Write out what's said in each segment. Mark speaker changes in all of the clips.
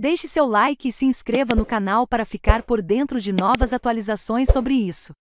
Speaker 1: Deixe seu like e se inscreva no canal para ficar por dentro de novas atualizações sobre isso.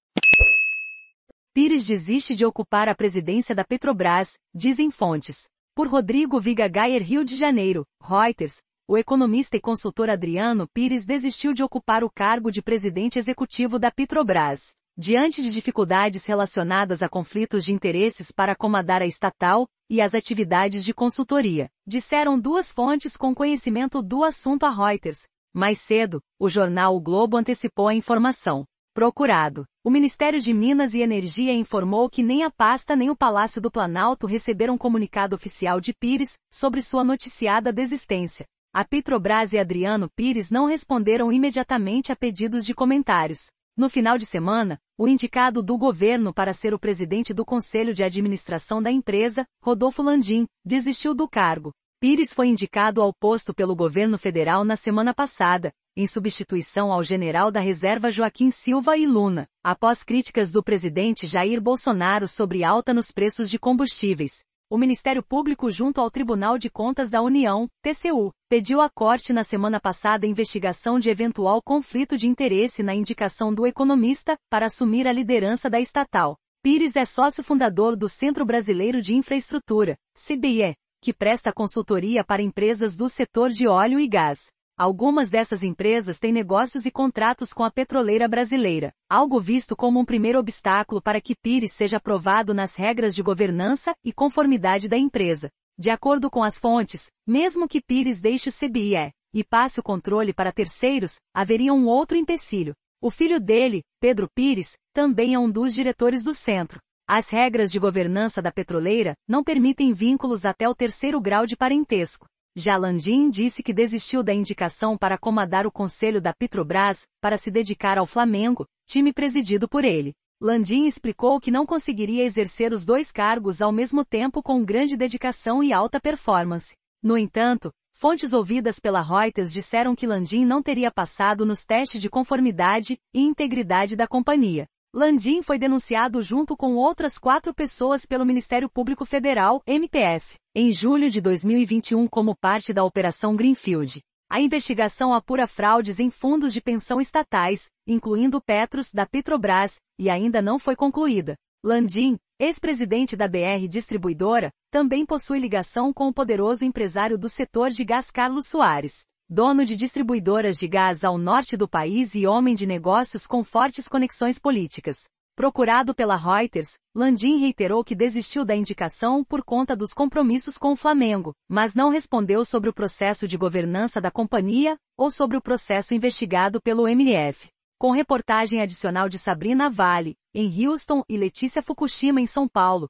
Speaker 1: Pires desiste de ocupar a presidência da Petrobras, dizem fontes. Por Rodrigo Viga Gayer, Rio de Janeiro, Reuters, o economista e consultor Adriano Pires desistiu de ocupar o cargo de presidente executivo da Petrobras. Diante de dificuldades relacionadas a conflitos de interesses para acomodar a estatal e as atividades de consultoria, disseram duas fontes com conhecimento do assunto a Reuters. Mais cedo, o jornal O Globo antecipou a informação. Procurado. O Ministério de Minas e Energia informou que nem a pasta nem o Palácio do Planalto receberam comunicado oficial de Pires sobre sua noticiada desistência. A Petrobras e Adriano Pires não responderam imediatamente a pedidos de comentários. No final de semana, o indicado do governo para ser o presidente do Conselho de Administração da empresa, Rodolfo Landim, desistiu do cargo. Pires foi indicado ao posto pelo governo federal na semana passada, em substituição ao general da reserva Joaquim Silva e Luna, após críticas do presidente Jair Bolsonaro sobre alta nos preços de combustíveis. O Ministério Público junto ao Tribunal de Contas da União, TCU, pediu à corte na semana passada investigação de eventual conflito de interesse na indicação do economista para assumir a liderança da estatal. Pires é sócio fundador do Centro Brasileiro de Infraestrutura, CBE, que presta consultoria para empresas do setor de óleo e gás. Algumas dessas empresas têm negócios e contratos com a petroleira brasileira, algo visto como um primeiro obstáculo para que Pires seja aprovado nas regras de governança e conformidade da empresa. De acordo com as fontes, mesmo que Pires deixe o CBIE e passe o controle para terceiros, haveria um outro empecilho. O filho dele, Pedro Pires, também é um dos diretores do centro. As regras de governança da petroleira não permitem vínculos até o terceiro grau de parentesco. Jalandim disse que desistiu da indicação para comandar o conselho da Petrobras, para se dedicar ao Flamengo, time presidido por ele. Landim explicou que não conseguiria exercer os dois cargos ao mesmo tempo com grande dedicação e alta performance. No entanto, fontes ouvidas pela Reuters disseram que Landim não teria passado nos testes de conformidade e integridade da companhia. Landim foi denunciado junto com outras quatro pessoas pelo Ministério Público Federal, MPF, em julho de 2021 como parte da Operação Greenfield. A investigação apura fraudes em fundos de pensão estatais, incluindo Petros da Petrobras, e ainda não foi concluída. Landim, ex-presidente da BR Distribuidora, também possui ligação com o poderoso empresário do setor de gás Carlos Soares dono de distribuidoras de gás ao norte do país e homem de negócios com fortes conexões políticas. Procurado pela Reuters, Landim reiterou que desistiu da indicação por conta dos compromissos com o Flamengo, mas não respondeu sobre o processo de governança da companhia ou sobre o processo investigado pelo MNF. Com reportagem adicional de Sabrina Vale, em Houston e Letícia Fukushima em São Paulo,